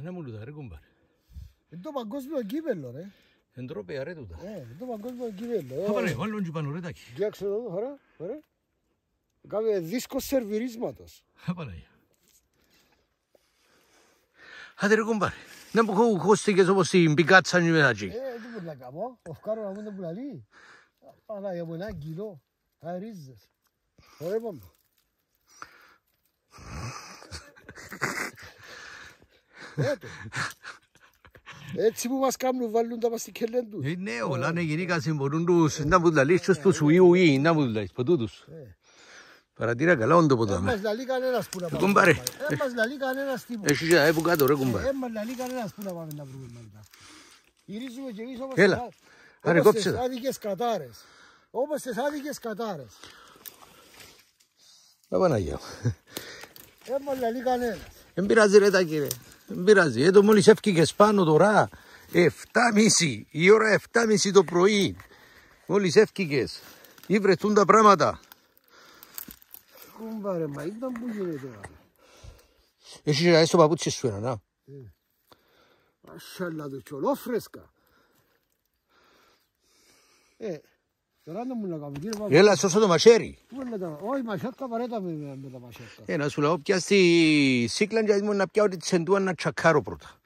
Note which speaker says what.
Speaker 1: Ένα μου λουτά ρε κουμπάρε. Είναι το παγκόσμιο κύπελο ρε.
Speaker 2: Εντρόπια ρε τούτα.
Speaker 1: Ε, το παγκόσμιο κύπελο. βάλουν και πάνω ρε τάκι. Κάμε δίσκος σερβιρίσματος.
Speaker 2: Άντε ρε Να μου χώστηκες όπως την πικάτσα
Speaker 1: Ε, να Ε, Έτσι που μας κάνουν βάλουν τα παστικελέν τους. Ε,
Speaker 2: ναι, όλα είναι ε, γενικά συμπορούν τους, να μου λαλείς και στους ουί ουί, να μου λαλείς, ποτού τους. Παρατήρα καλά όντο ποτάμε. Έμας
Speaker 1: λαλεί κανένας που να πάμε. Κουμπάρε. Έμας λαλεί κανένας τίποτα. Έχει και έπου κάτω ρε κουμπάρε. Έμας λαλεί κανένας που να πάμε να βρούμε μάλιστα. Γυρίζουμε και εμείς όμως, Άρε, όπως τις άδικες κατάρες. Όπως τις άδικες κατάρες.
Speaker 2: Τα μου. Έμας λαλεί κανένας. Εν πειράζει ρε τα κύριε. Δεν πειράζει. Εδώ μόλι έφυγε πάνω τώρα. 7.30 η ώρα 7.30 το πρωί. Μόλις έφυγε. Ή βρεθούν τα πράγματα.
Speaker 1: Κούμπαρε, μα ήταν που γίνεται
Speaker 2: Εσύ είσαι στο παπούτσι σου ένα, να.
Speaker 1: Ε. το του, φρέσκα. Ε, Έλα, σώσα το μασέρι. Όχι, μασέρι, παρέτα με τα μασέρι.
Speaker 2: Ένα ε, σου λέω πιάστη σίκλαν και να πιάω τη σεντούα να τσακάρω πρώτα.